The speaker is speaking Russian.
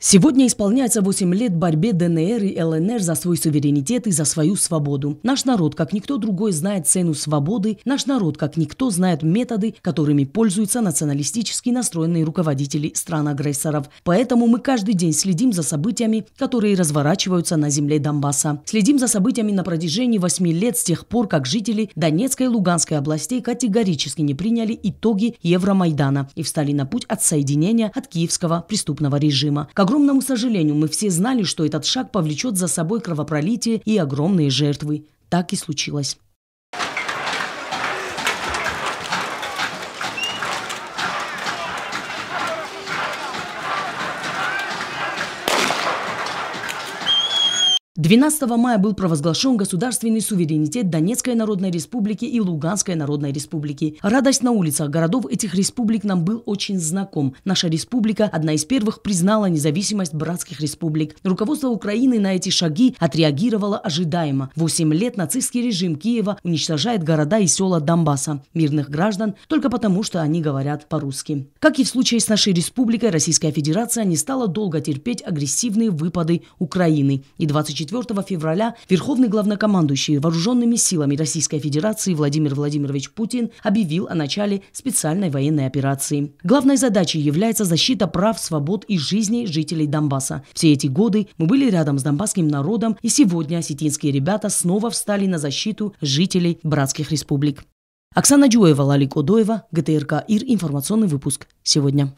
Сегодня исполняется 8 лет борьбе ДНР и ЛНР за свой суверенитет и за свою свободу. Наш народ, как никто другой, знает цену свободы. Наш народ, как никто, знает методы, которыми пользуются националистически настроенные руководители стран-агрессоров. Поэтому мы каждый день следим за событиями, которые разворачиваются на земле Донбасса. Следим за событиями на протяжении 8 лет с тех пор, как жители Донецкой и Луганской областей категорически не приняли итоги Евромайдана и встали на путь отсоединения от киевского преступного режима. Как огромному сожалению, мы все знали, что этот шаг повлечет за собой кровопролитие и огромные жертвы. Так и случилось. 12 мая был провозглашен государственный суверенитет Донецкой Народной Республики и Луганской Народной Республики. Радость на улицах городов этих республик нам был очень знаком. Наша республика одна из первых признала независимость братских республик. Руководство Украины на эти шаги отреагировало ожидаемо. Восемь лет нацистский режим Киева уничтожает города и села Донбасса, мирных граждан, только потому, что они говорят по-русски. Как и в случае с нашей республикой, Российская Федерация не стала долго терпеть агрессивные выпады Украины. И 24 24 февраля Верховный главнокомандующий Вооруженными силами Российской Федерации Владимир Владимирович Путин объявил о начале специальной военной операции. Главной задачей является защита прав, свобод и жизни жителей Донбасса. Все эти годы мы были рядом с донбасским народом, и сегодня осетинские ребята снова встали на защиту жителей братских республик. Оксана Джуева, Лалик Одоева, ГТРК ИР, информационный выпуск. Сегодня.